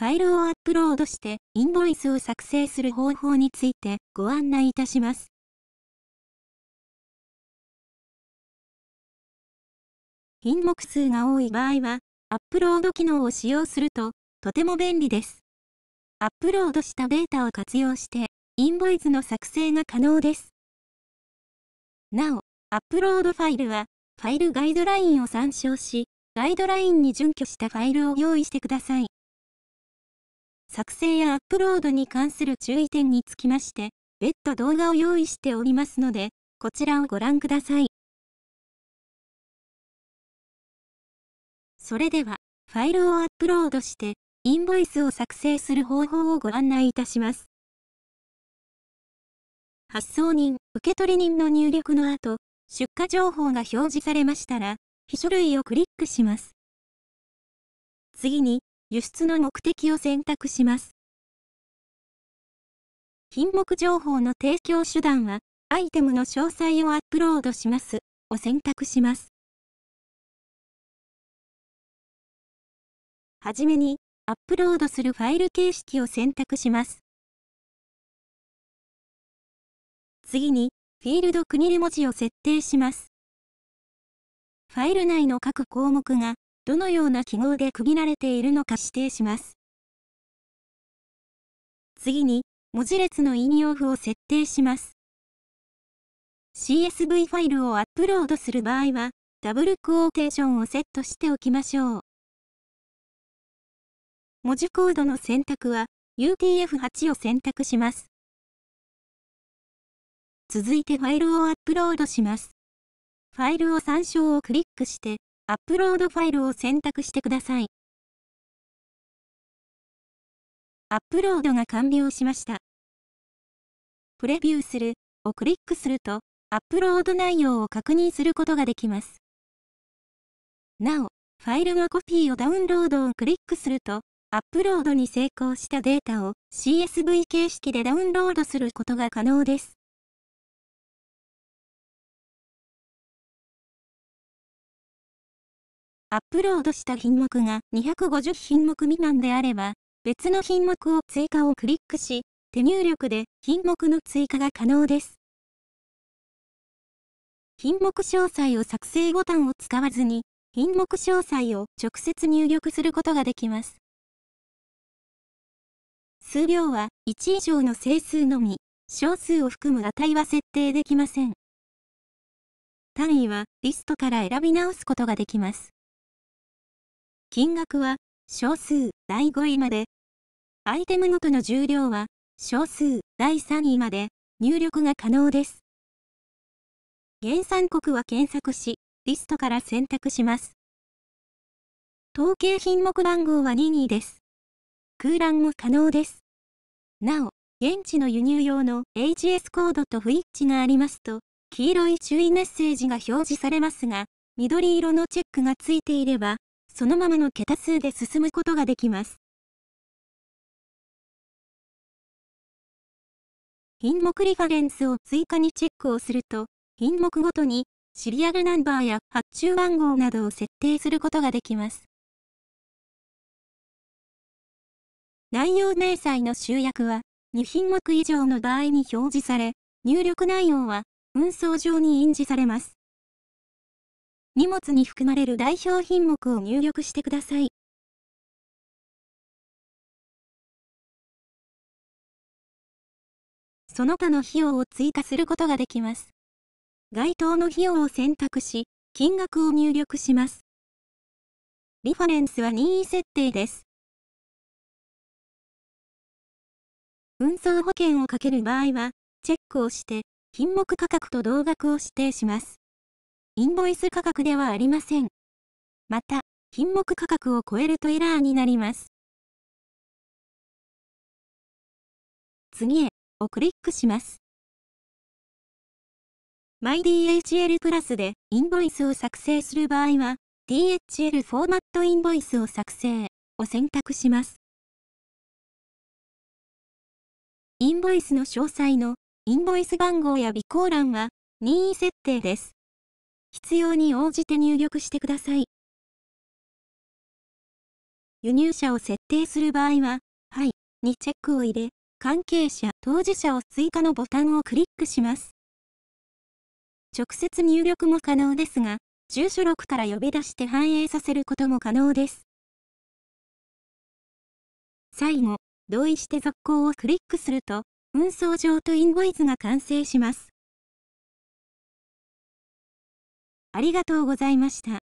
ファイルをアップロードしてインボイスを作成する方法についてご案内いたします。品目数が多い場合は、アップロード機能を使用するととても便利です。アップロードしたデータを活用して、インボイスの作成が可能です。なお、アップロードファイルは、ファイルガイドラインを参照し、ガイドラインに準拠したファイルを用意してください。作成やアップロードに関する注意点につきまして、別途動画を用意しておりますので、こちらをご覧ください。それでは、ファイルをアップロードして、インボイスを作成する方法をご案内いたします。発送人、受取人の入力の後、出荷情報が表示されましたら、非書類をクリックします。次に、輸出の目的を選択します。品目情報の提供手段は、アイテムの詳細をアップロードしますを選択します。はじめに、アップロードするファイル形式を選択します。次に、フィールド区切り文字を設定します。ファイル内の各項目がどのような記号で区切られているのか指定します。次に、文字列の引オフを設定します。CSV ファイルをアップロードする場合は、ダブルクオーテーションをセットしておきましょう。文字コードの選択は、UTF-8 を選択します。続いてファイルをアップロードします。ファイルを参照をクリックして、アップロードファイルを選択してください。アップロードが完了しました。プレビューするをクリックすると、アップロード内容を確認することができます。なお、ファイルのコピーをダウンロードをクリックすると、アップロードに成功したデータを CSV 形式でダウンロードすることが可能です。アップロードした品目が250品目未満であれば、別の品目を追加をクリックし、手入力で品目の追加が可能です。品目詳細を作成ボタンを使わずに、品目詳細を直接入力することができます。数量は1以上の整数のみ、小数を含む値は設定できません。単位はリストから選び直すことができます。金額は小数第5位まで、アイテムごとの重量は小数第3位まで入力が可能です。原産国は検索し、リストから選択します。統計品目番号は22です。空欄も可能です。なお、現地の輸入用の HS コードと不一致がありますと、黄色い注意メッセージが表示されますが、緑色のチェックがついていれば、そのままの桁数で進むことができます。品目リファレンスを追加にチェックをすると、品目ごとにシリアルナンバーや発注番号などを設定することができます。内容明細の集約は、2品目以上の場合に表示され、入力内容は運送上に印字されます。荷物に含まれる代表品目を入力してください。その他の費用を追加することができます。該当の費用を選択し、金額を入力します。リファレンスは任意設定です。運送保険をかける場合は、チェックをして、品目価格と同額を指定します。インボイス価格ではありません。また、品目価格を超えるとエラーになります。次へをクリックします。MyDHL プラスでインボイスを作成する場合は、DHL フォーマットインボイスを作成を選択します。インボイスの詳細のインボイス番号や備考欄は任意設定です。必要に応じて入力してください。輸入者を設定する場合は、はい、にチェックを入れ、関係者、当事者を追加のボタンをクリックします。直接入力も可能ですが、住所録から呼び出して反映させることも可能です。最後、同意して続行をクリックすると、運送上とインボイスが完成します。ありがとうございました。